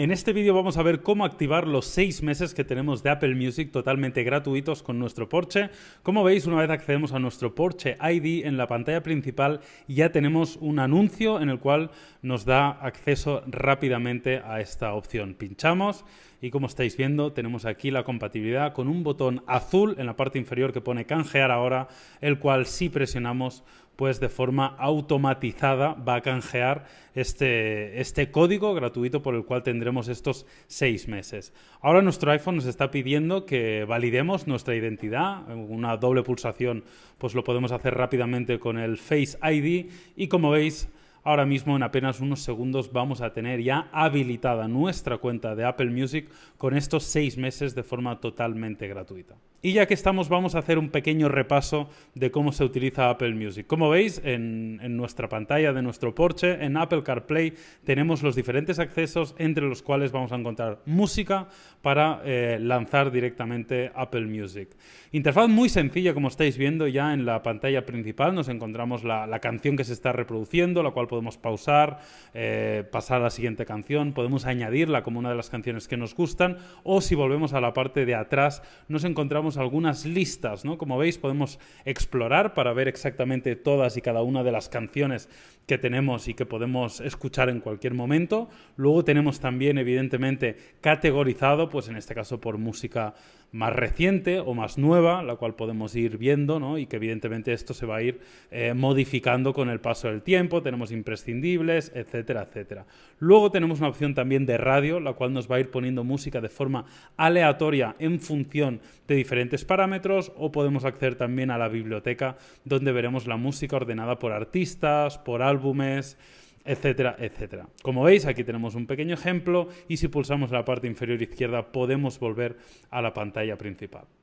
En este vídeo vamos a ver cómo activar los seis meses que tenemos de Apple Music totalmente gratuitos con nuestro Porsche. Como veis, una vez accedemos a nuestro Porsche ID en la pantalla principal, ya tenemos un anuncio en el cual nos da acceso rápidamente a esta opción. Pinchamos y como estáis viendo, tenemos aquí la compatibilidad con un botón azul en la parte inferior que pone canjear ahora, el cual si presionamos pues de forma automatizada va a canjear este, este, código gratuito por el cual tendremos estos seis meses. Ahora nuestro iPhone nos está pidiendo que validemos nuestra identidad, una doble pulsación pues lo podemos hacer rápidamente con el Face ID y como veis ahora mismo en apenas unos segundos vamos a tener ya habilitada nuestra cuenta de Apple Music con estos seis meses de forma totalmente gratuita. Y ya que estamos, vamos a hacer un pequeño repaso de cómo se utiliza Apple Music. Como veis, en, nuestra pantalla de nuestro Porsche, en Apple CarPlay, tenemos los diferentes accesos entre los cuales vamos a encontrar música para eh, lanzar directamente Apple Music. Interfaz muy sencilla, como estáis viendo ya en la pantalla principal, nos encontramos la, canción que se está reproduciendo, la cual podemos pausar, eh, pasar a la siguiente canción, podemos añadirla como una de las canciones que nos gustan, o si volvemos a la parte de atrás, nos encontramos algunas listas, ¿no? Como veis, podemos explorar para ver exactamente todas y cada una de las canciones que tenemos y que podemos escuchar en cualquier momento. Luego tenemos también, evidentemente, categorizado, pues en este caso por música más reciente o más nueva, la cual podemos ir viendo, Y que evidentemente esto se va a ir eh, modificando con el paso del tiempo, tenemos imprescindibles, etcétera, etcétera. Luego tenemos una opción también de radio, la cual nos va a ir poniendo música de forma aleatoria en función de diferentes parámetros o podemos acceder también a la biblioteca donde veremos la música ordenada por artistas, por álbumes, etcétera, etcétera. Como veis, aquí tenemos un pequeño ejemplo y si pulsamos la parte inferior izquierda podemos volver a la pantalla principal.